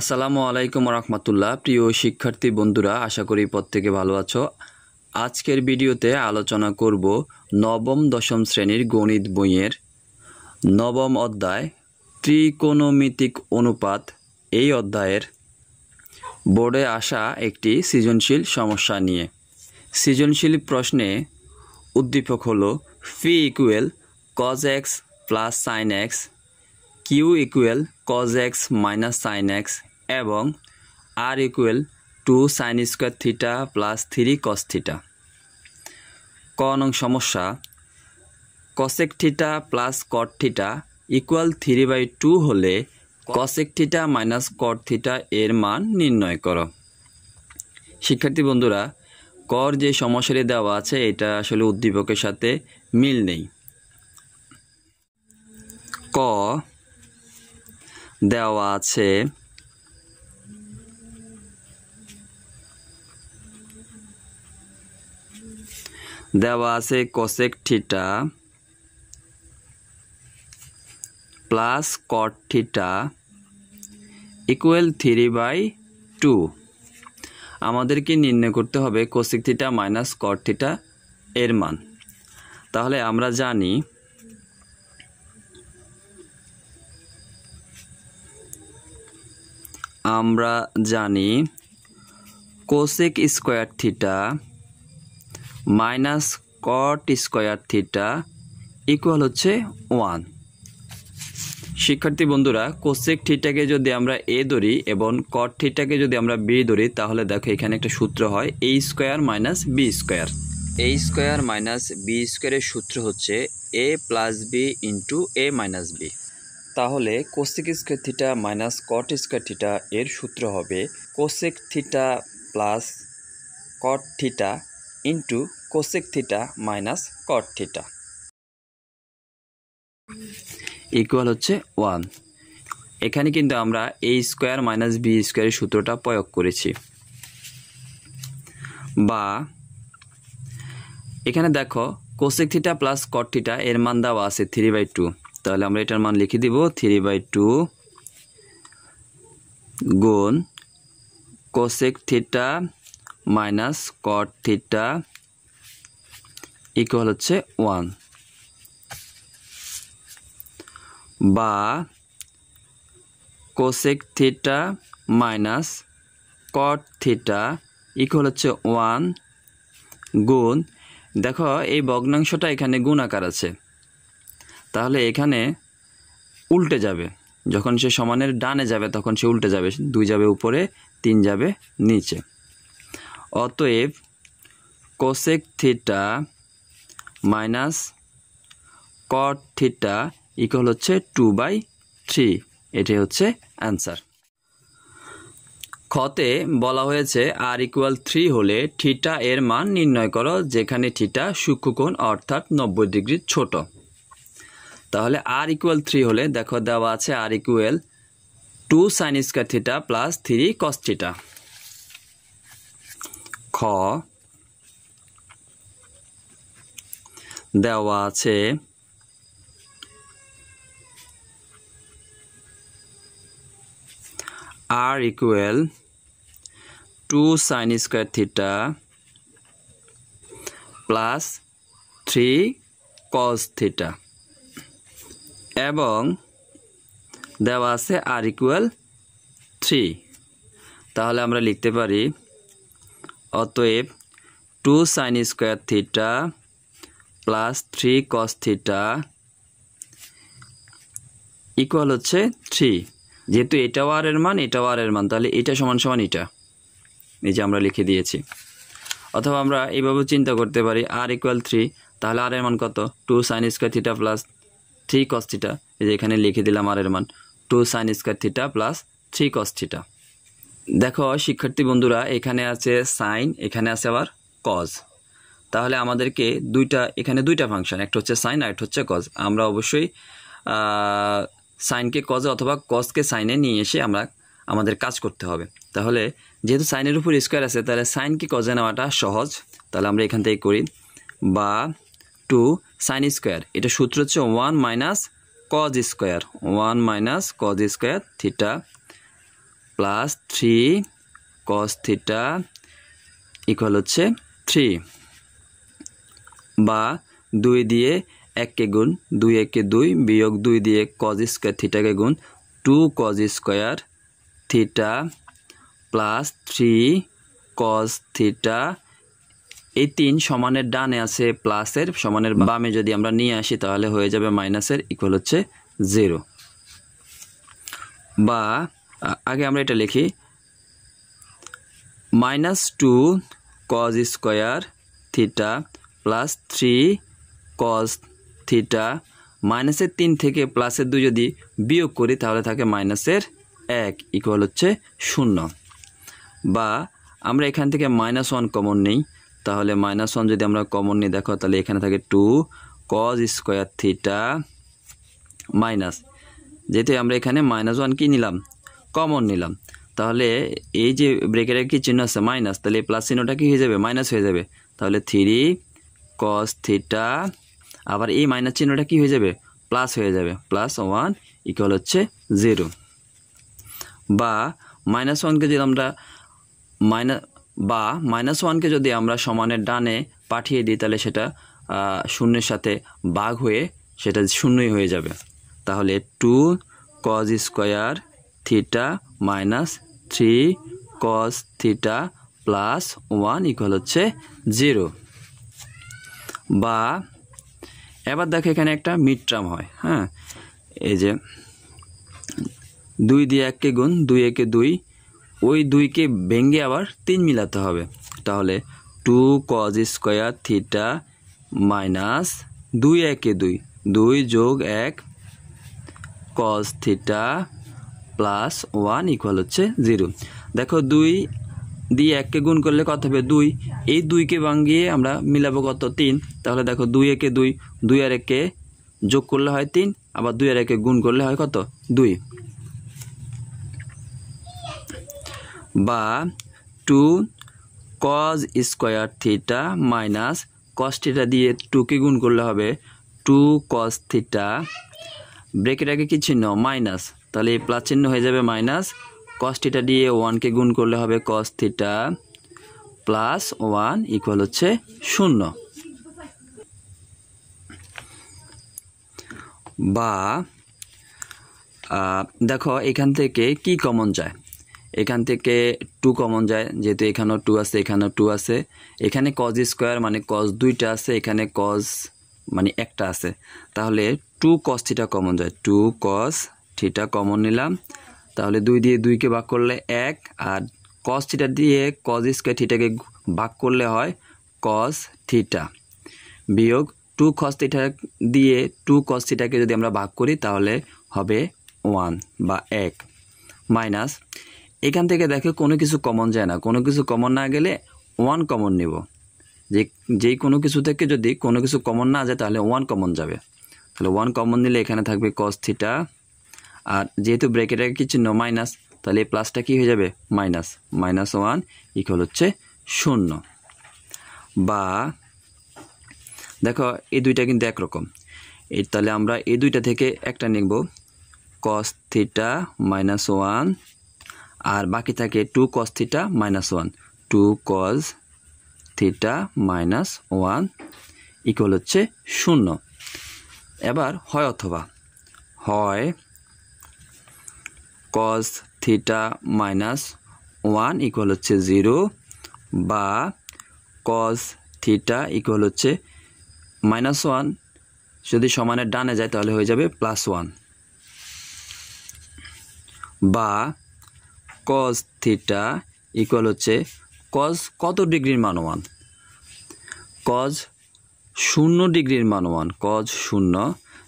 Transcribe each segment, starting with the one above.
আসসালামু আলাইকুম রহমতুল্লাহ প্রিয় শিক্ষার্থী বন্ধুরা আশা করি প্রত্যেকে ভালো আছো আজকের ভিডিওতে আলোচনা করব নবম দশম শ্রেণীর গণিত বইয়ের নবম অধ্যায় ত্রিকোণমিতিক অনুপাত এই অধ্যায়ের বোর্ডে আসা একটি সৃজনশীল সমস্যা নিয়ে সৃজনশীল প্রশ্নে উদ্দীপক হল phi equal cos x plus sine x q equal cos x minus sine x এবং r equal to sine square theta plus three cos theta ক নং সমস্যা cosec theta plus cot theta equal three by two হলে cosec theta minus cot theta এর মান নির্ণয় করো শিক্ষার্থী বন্ধুরা কর যে সমস্যাটি দেওয়া আছে এটা আসলে উদ্দীপকের সাথে মিল নেই ক দেওয়া আছে দেওয়া আছে cosec theta plus cot theta equal three by two আমাদেরকে নির্ণয় করতে হবে cosec theta minus cot theta এর মান তাহলে আমরা জানি আমরা জানি cosec square theta minus cot square theta equal হচ্ছে ওয়ান শিক্ষার্থী বন্ধুরা কোসেক থিটাকে যদি আমরা এ ধরি এবং কট থিটাকে যদি আমরা বি ধরি তাহলে দেখো এখানে একটা সূত্র হয় A square minus B square A square minus B স্কোয়ারের সূত্র হচ্ছে A plus B into A minus B তাহলে cosec square theta minus cot square theta এর সূত্র হবে cosec theta plus cot theta into cosec theta minus cot theta equal হচ্ছে one এখানে কিন্তু আমরা এ স্কোয়ার মাইনাস বি স্কোয়ারের সূত্রটা প্রয়োগ করেছি বা এখানে দেখো cosec theta plus cot theta এর মান দেওয়া আছে থ্রি বাই টু তাহলে আমরা এটার মান লিখে দিব থ্রি বাই টু গুণ cosec theta minus cot theta equal হচ্ছে ওয়ান বা cosec theta minus cot theta equal হচ্ছে ওয়ান গুণ দেখো এই ভগ্নাংশটা এখানে গুণ আকার আছে তাহলে এখানে উল্টে যাবে যখন সে সমানের ডানে যাবে তখন সে উল্টে যাবে দুই যাবে উপরে তিন যাবে নিচে অতএব cosec theta minus cot theta equal হচ্ছে টু বাই থ্রি এটাই হচ্ছে অ্যান্সার খতে বলা হয়েছে আর ইকুয়াল থ্রি হলে থিটা এর মান নির্ণয় করো যেখানে থিটা সূক্ষ্মকোণ অর্থাৎ নব্বই ডিগ্রির ছোটো তাহলে আর ইকুয়াল থ্রি হলে দেখো দেওয়া আছে R equal two sine square theta plus three cos theta খ দেওয়া আছে R equal two sine square theta plus three cos theta এবং দেওয়া আছে আর ইকুয়াল থ্রি তাহলে আমরা লিখতে পারি অতএব two sine square theta plus three cos theta equal হচ্ছে থ্রি যেহেতু এটাও আর এর মান এটাও আর এর মান তাহলে এটা সমান সমান এটা এই যে আমরা লিখে দিয়েছি অথবা আমরা এইভাবে চিন্তা করতে পারি আর ইকুয়াল থ্রি তাহলে আর এর মান কত two sine square theta plus three cos theta এই যে এখানে লিখে দিলাম আর এর মান two sine square theta plus three cos theta দেখো শিক্ষার্থী বন্ধুরা এখানে আছে সাইন এখানে আছে আবার কজ তাহলে আমাদেরকে দুইটা এখানে দুইটা ফাংশন একটা হচ্ছে সাইন আর একটা হচ্ছে কজ আমরা অবশ্যই সাইনকে কজে অথবা কজকে সাইনে নিয়ে এসে আমরা আমাদের কাজ করতে হবে তাহলে যেহেতু সাইনের উপর স্কোয়ার আছে তাহলে সাইনকে কজে নেওয়াটা সহজ তাহলে আমরা এখান থেকে করি বা টু সাইন স্কোয়ার এটা সূত্র হচ্ছে one minus cos square one minus cos square theta plus three cos theta equal হচ্ছে থ্রি বা দুই দিয়ে এককে গুণ দুই একে দুই বিয়োগ দুই দিয়ে কজ স্কোয়ার থিটাকে গুণ two cos square theta plus three cos theta এই তিন সমানের ডানে আছে প্লাসের সমানের বামে যদি আমরা নিয়ে আসি তাহলে হয়ে যাবে মাইনাসের ইকুয়াল হচ্ছে জিরো বা আগে আমরা এটা লিখি minus two cos square theta plus three cos theta মাইনাসের তিন থেকে প্লাসের দুই যদি বিয়োগ করি তাহলে থাকে মাইনাসের এক ইকুয়াল হচ্ছে শূন্য বা আমরা এখান থেকে মাইনাস ওয়ান কমন নেই তাহলে মাইনাস ওয়ান যদি আমরা কমন নিয়ে দেখো তাহলে এখানে থাকে two cos square theta minus যেহেতু আমরা এখানে মাইনাস ওয়ান কী নিলাম কমন নিলাম তাহলে এই যে ব্রেকের কি চিহ্ন আছে মাইনাস তাহলে এই প্লাস চিহ্নটা কী হয়ে যাবে মাইনাস হয়ে যাবে তাহলে থ্রি কস থিটা আবার এই মাইনাস চিহ্নটা কী হয়ে যাবে প্লাস হয়ে যাবে প্লাস ওয়ান ইকুয়াল হচ্ছে জিরো বা মাইনাস ওয়ানকে যদি আমরা মাইনাস বা মাইনাস ওয়ানকে যদি আমরা সমানের ডানে পাঠিয়ে দিই তাহলে সেটা শূন্যের সাথে বাঘ হয়ে সেটা শূন্যই হয়ে যাবে তাহলে two cos square theta minus three cos theta plus one equal হচ্ছে জিরো বা এবার দেখো এখানে একটা মিড ট্রাম হয় হ্যাঁ এই যে দুই দিয়ে এককে গুণ দুই একে দুই ওই দুইকে ভেঙে আবার তিন মিলাতে হবে তাহলে two cos square theta minus দুই একে দুই দুই যোগ এক cos theta plus one equal হচ্ছে জিরো দেখো দুই দিয়ে এককে গুণ করলে কত হবে দুই এই দুইকে ভাঙিয়ে আমরা মিলাবো কত তিন তাহলে দেখো দুই একে দুই দুই আর একে যোগ করলে হয় তিন আবার দুই আর একে গুণ করলে হয় কত দুই বা two cos square theta minus cos theta দিয়ে টুকে গুণ করলে হবে টু কস থিটা ব্রেকের আগে কি চিহ্ন মাইনাস তাহলে প্লাস চিহ্ন হয়ে যাবে মাইনাস কস থিটা দিয়ে ওয়ানকে গুণ করলে হবে cos theta plus one equal হচ্ছে শূন্য বা দেখো এখান থেকে কি কমন যায় এখান থেকে টু কমন যায় যেহেতু এখানেও টু আছে এখানেও টু আছে এখানে কজ স্কোয়ার মানে কজ দুইটা আছে এখানে কজ মানে একটা আছে তাহলে টু কস থিটা কমন যায় টু কস থিটা কমন নিলাম তাহলে দুই দিয়ে দুইকে ভাগ করলে এক আর কস থিটা দিয়ে কজ স্কোয়ার থিটাকে ভাগ করলে হয় কস থিটা বিয়োগ টু কস থিটা দিয়ে টু কস থিটাকে যদি আমরা ভাগ করি তাহলে হবে ওয়ান বা এক মাইনাস এখান থেকে দেখো কোনো কিছু কমন যায় না কোনো কিছু কমন না গেলে ওয়ান কমন নিব যে যেই কোনো কিছু থেকে যদি কোনো কিছু কমন না যায় তাহলে ওয়ান কমন যাবে তাহলে ওয়ান কমন নিলে এখানে থাকবে কস থিটা আর যেহেতু ব্রেকেটের কিছু চিহ্ন মাইনাস তাহলে এই প্লাসটা কী হয়ে যাবে মাইনাস মাইনাস ওয়ান ইকুয়াল হচ্ছে শূন্য বা দেখো এই দুইটা কিন্তু একরকম এই তাহলে আমরা এই দুইটা থেকে একটা নিখব কস থিটা মাইনাস ওয়ান আর বাকি থাকে two cos theta minus one two cos theta minus one equal হচ্ছে শূন্য এবার হয় অথবা হয় cos theta minus one equal হচ্ছে জিরো বা কস থিটা ইকুয়াল হচ্ছে মাইনাস ওয়ান যদি সমানের ডানে যায় তাহলে হয়ে যাবে প্লাস ওয়ান বা কজ থিটা ইকুয়াল হচ্ছে কজ কত ডিগ্রির মান ওয়ান কজ শূন্য ডিগ্রির মান ওয়ান কজ শূন্য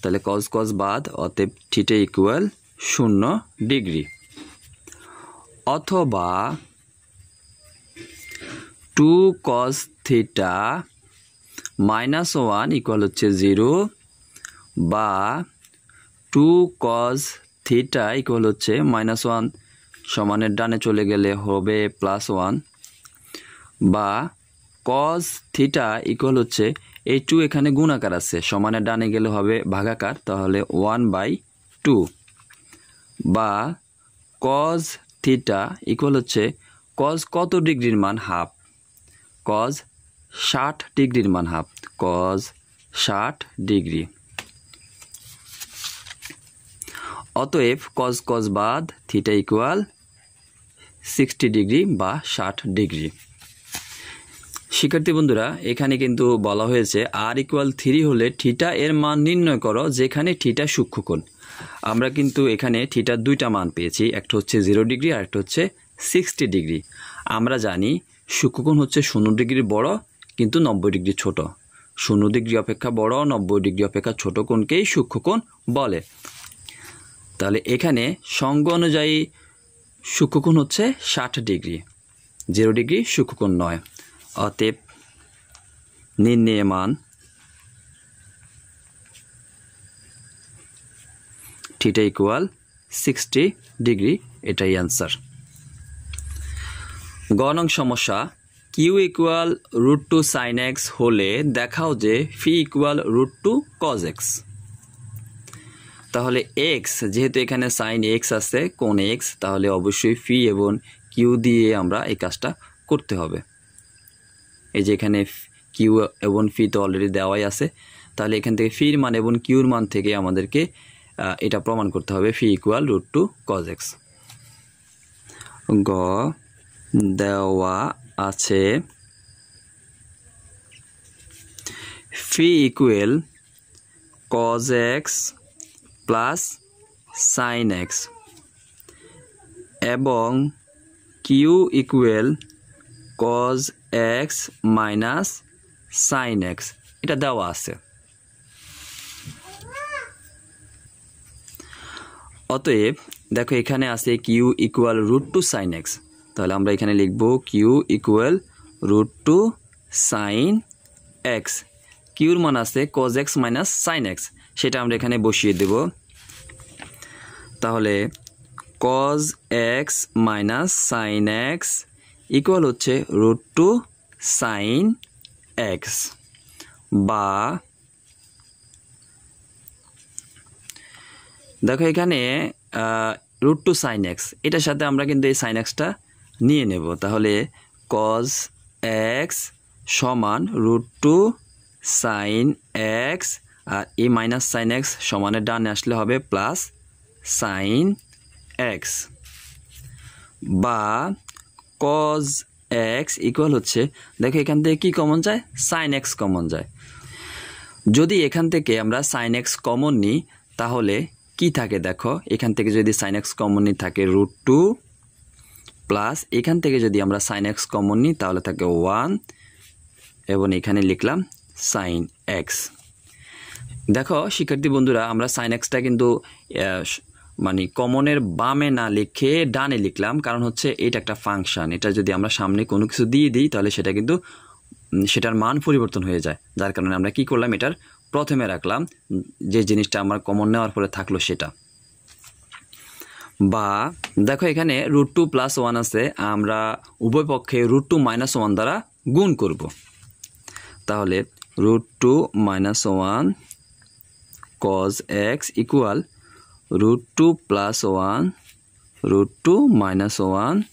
তাহলে কজ কজ বাদ অতএব থিটা ইকুয়াল শূন্য ডিগ্রি অথবা two cos theta minus one equal হচ্ছে জিরো বা টু কজ থিটা ইকুয়াল হচ্ছে মাইনাস ওয়ান সমানের ডানে চলে গেলে হবে প্লাস ওয়ান বা কজ থিটা ইকুয়াল হচ্ছে এই টু এখানে গুণাকার আছে সমানের ডানে গেলে হবে ভাগাকার তাহলে ওয়ান বাই টু বা কজ থিটা ইকুয়াল হচ্ছে কজ কত ডিগ্রির মান হাফ কজ ষাট ডিগ্রির মান হাফ কজ ষাট ডিগ্রি অতএব কজ কজ বাদ থিটা ইকুয়াল সিক্সটি ডিগ্রি বা ষাট ডিগ্রি শিক্ষার্থী বন্ধুরা এখানে কিন্তু বলা হয়েছে আর ইকুয়াল থ্রি হলে থিটা এর মান নির্ণয় করো যেখানে থিটা সূক্ষ্মকোণ আমরা কিন্তু এখানে থিটার দুইটা মান পেয়েছি একটা হচ্ছে জিরো ডিগ্রি আর একটা হচ্ছে সিক্সটি ডিগ্রি আমরা জানি সূক্ষ্মকোণ হচ্ছে শূন্য ডিগ্রি বড় কিন্তু নব্বই ডিগ্রি ছোট শূন্য ডিগ্রি অপেক্ষা বড় নব্বই ডিগ্রি অপেক্ষা ছোট কোণকেই সূক্ষ্মকোণ বলে তাহলে এখানে সঙ্গ অনুযায়ী সূক্ষ্মকোণ হচ্ছে ষাট ডিগ্রি জিরো ডিগ্রি সূক্ষ্মকোণ নয় অতএব নির্ণয় মান থিটা ইকুয়াল সিক্সটি ডিগ্রি এটাই অ্যান্সার গণং সমস্যা Q equal root two sine X হলে দেখাও যে P equal root two cos X তাহলে এক্স যেহেতু এখানে সাইন এক্স আছে কোন এক্স তাহলে অবশ্যই ফি এবং কিউ দিয়ে আমরা এই কাজটা করতে হবে এই যে এখানে কিউ এবং ফি তো অলরেডি দেওয়াই আছে তাহলে এখান থেকে ফির মান এবং কিউর মান থেকে আমাদেরকে এটা প্রমাণ করতে হবে P equal root two cos X গ দেওয়া আছে P equal cos x plus sine x এবং Q equal cos x minus sine X এটা দেওয়া আছে অতএব দেখো এখানে আছে Q equal root two sine X তাহলে আমরা এখানে লিখব Q equal root two sine X কিউর মান আছে cos x minus sine X সেটা আমরা এখানে বসিয়ে দেব তাহলে cos x minus sine x equal হচ্ছে রুট টু সাইন এক্স বা দেখো এখানে রুট টু সাইন এক্স এটার সাথে আমরা কিন্তু এই সাইন এক্সটা নিয়ে নেব তাহলে কজ এক্স সমান রুট টু সাইন এক্স আর এ মাইনাস সাইন এক্স সমানের ডানে আসলে হবে প্লাস সাইন এক্স বা কজ এক্স ইকুয়াল হচ্ছে দেখো এখান থেকে কী কমন যায় সাইন এক্স কমন যায় যদি এখান থেকে আমরা সাইন এক্স কমন নিই তাহলে কি থাকে দেখো এখান থেকে যদি সাইন এক্স কমন নিই থাকে রুট টু প্লাস এখান থেকে যদি আমরা সাইন এক্স কমন নিই তাহলে থাকে ওয়ান এবং এখানে লিখলাম সাইন এক্স দেখো শিক্ষার্থী বন্ধুরা আমরা সাইন এক্সটা কিন্তু মানে কমনের বামে না লিখে ডানে লিখলাম কারণ হচ্ছে এটা একটা ফাংশান এটা যদি আমরা সামনে কোনো কিছু দিয়ে দিই তাহলে সেটা কিন্তু সেটার মান পরিবর্তন হয়ে যায় যার কারণে আমরা কি করলাম এটার প্রথমে রাখলাম যে জিনিসটা আমার কমন নেওয়ার পরে থাকলো সেটা বা দেখো এখানে রুট টু প্লাস ওয়ান আছে আমরা উভয় পক্ষে রুট টু মাইনাস ওয়ান দ্বারা গুণ করব তাহলে root two minus one cos x equal root 2 plus 1 root 2 minus 1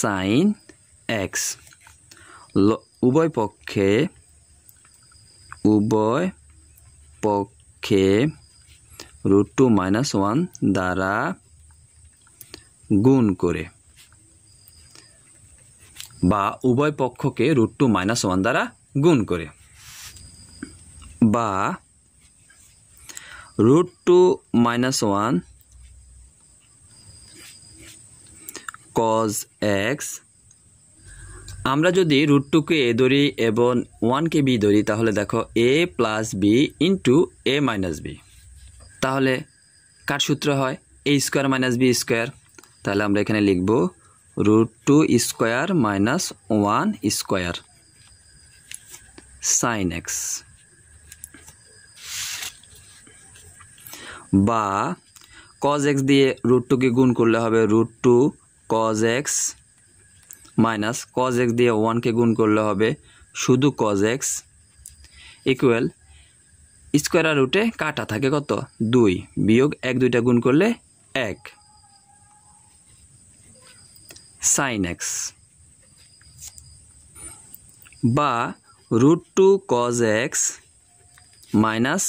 sin x উভয় পক্ষে উভয় পক্ষে রুট টু মাইনাস ওয়ান দ্বারা গুণ করে বা উভয় পক্ষকে রুট টু মাইনাস ওয়ান দ্বারা গুণ করে বা root 2 minus 1 cos x আমরা যদি রুট টুকে এ ধরি এবং ওয়ানকে বি ধরি তাহলে দেখো A plus B into A minus B তাহলে কার সূত্র হয় A square minus B square তাহলে আমরা এখানে লিখব root two square minus one square sine X বা কজ এক্স দিয়ে রুট টুকে গুণ করলে হবে root two cos x minus cos X দিয়ে ওয়ানকে গুণ করলে হবে শুধু কজ এক্স ইকুয়াল স্কোয়ার রুটে কাটা থাকে কত দুই বিয়োগ এক দুইটা গুণ করলে এক সাইন এক্স বা root two cos x minus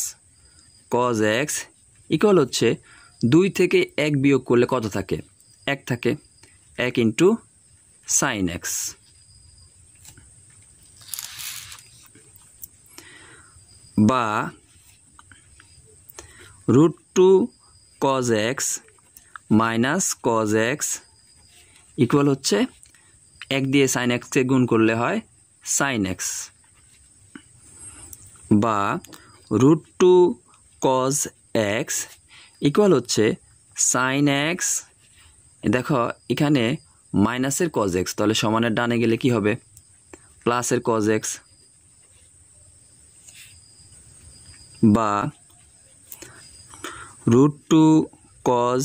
cos X equal হচ্ছে দুই থেকে এক বিয়োগ করলে কত থাকে এক থাকে এক ইন্টু সাইন এক্স বা root two cos x minus cos X equal হচ্ছে এক দিয়ে সাইন এক্সকে গুণ করলে হয় সাইন এক্স বা root two cos X equal হচ্ছে সাইন এক্স দেখো এখানে মাইনাসের কজ এক্স তাহলে সমানের ডানে গেলে কি হবে প্লাসের কজ এক্স বা root two cos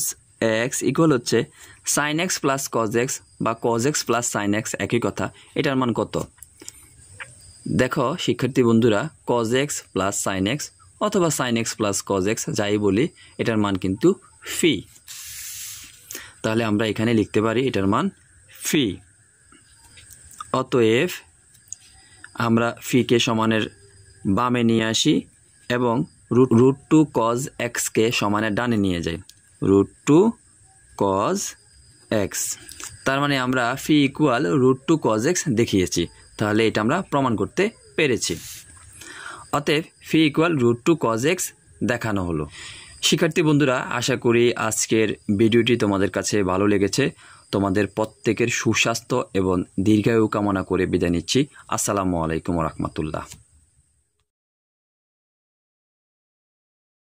X equal হচ্ছে sine X plus cos X বা cos x plus sine X একই কথা এটার মান কত দেখো শিক্ষার্থী বন্ধুরা cos x plus sine X অথবা sine X plus cos X যাই বলি এটার মান কিন্তু ফি তাহলে আমরা এখানে লিখতে পারি এটার মান ফি অতএব আমরা ফিকে সমানের বামে নিয়ে আসি এবং রুট রুট টু কজ এক্সকে সমানের ডানে নিয়ে যাই রুট টু কজ এক্স তার মানে আমরা P equal root two cos X দেখিয়েছি তাহলে এটা আমরা প্রমাণ করতে পেরেছি অতএব P equal root two cos X দেখানো হলো শিক্ষার্থী বন্ধুরা আশা করি আজকের ভিডিওটি তোমাদের কাছে ভালো লেগেছে তোমাদের প্রত্যেকের সুস্বাস্থ্য এবং দীর্ঘায়ু কামনা করে বিদায় নিচ্ছি আসসালামু আলাইকুম রহমতুল্লাহ